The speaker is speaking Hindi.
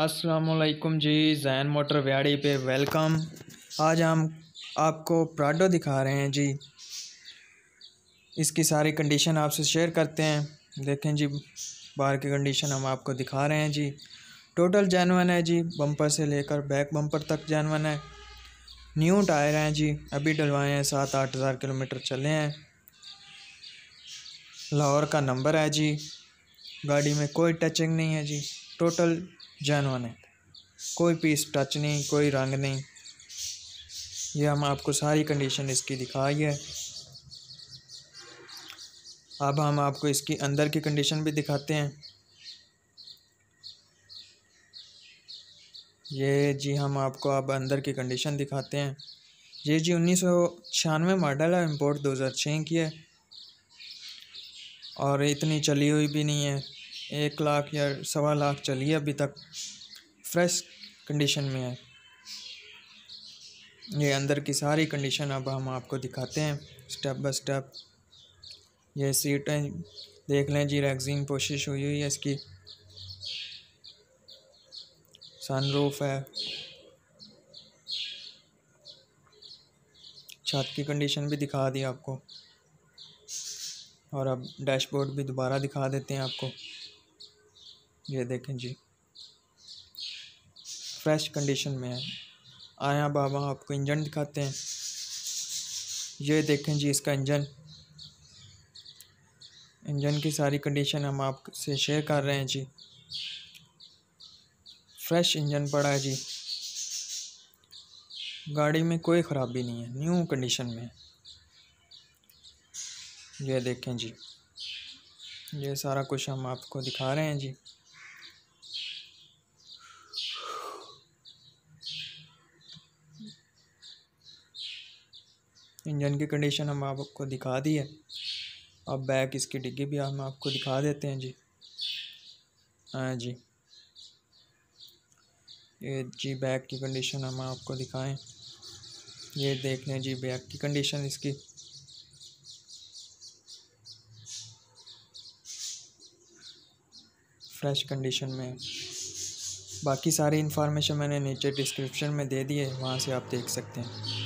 असलकुम जी जैन मोटर व्याड़ी पे वेलकम आज हम आपको प्राडो दिखा रहे हैं जी इसकी सारी कंडीशन आपसे शेयर करते हैं देखें जी बाहर की कंडीशन हम आपको दिखा रहे हैं जी टोटल जैनवन है जी बम्पर से लेकर बैक बम्पर तक जैनवन है न्यू टायर हैं जी अभी डलवाए हैं सात आठ हज़ार किलोमीटर चले हैं लाहौर का नंबर है जी गाड़ी में कोई टचिंग नहीं है जी टोटल जैनवन है कोई पीस टच नहीं कोई रंग नहीं ये हम आपको सारी कंडीशन इसकी दिखाई है अब हम आपको इसकी अंदर की कंडीशन भी दिखाते हैं ये जी हम आपको अब आप अंदर की कंडीशन दिखाते हैं ये जी उन्नीस सौ छियानवे मॉडल है इम्पोर्ट दो हज़ार छः की है और इतनी चली हुई भी नहीं है एक लाख या सवा लाख चली अभी तक फ्रेश कंडीशन में है ये अंदर की सारी कंडीशन अब हम आपको दिखाते हैं स्टेप बाय स्टेप ये सीटें देख लें जी रैगजीन कोशिश हुई हुई है इसकी सनरूफ है छत की कंडीशन भी दिखा दी आपको और अब डैशबोर्ड भी दोबारा दिखा देते हैं आपको ये देखें जी फ्रेश कंडीशन में है आया बाबा आपको इंजन दिखाते हैं ये देखें जी इसका इंजन इंजन की सारी कंडीशन हम आपसे शेयर कर रहे हैं जी फ्रेश इंजन पड़ा है जी गाड़ी में कोई ख़राबी नहीं है न्यू कंडीशन में ये देखें जी ये सारा कुछ हम आपको दिखा रहे हैं जी इंजन की कंडीशन हम आपको दिखा दी है अब बैक इसकी डिग्गी भी हम आपको दिखा देते हैं जी हाँ जी ये जी बैक की कंडीशन हम आपको दिखाएं ये देख लें जी बैक की कंडीशन इसकी फ्रेश कंडीशन में है बाकी सारी इन्फॉर्मेशन मैंने नीचे डिस्क्रिप्शन में दे दी है वहाँ से आप देख सकते हैं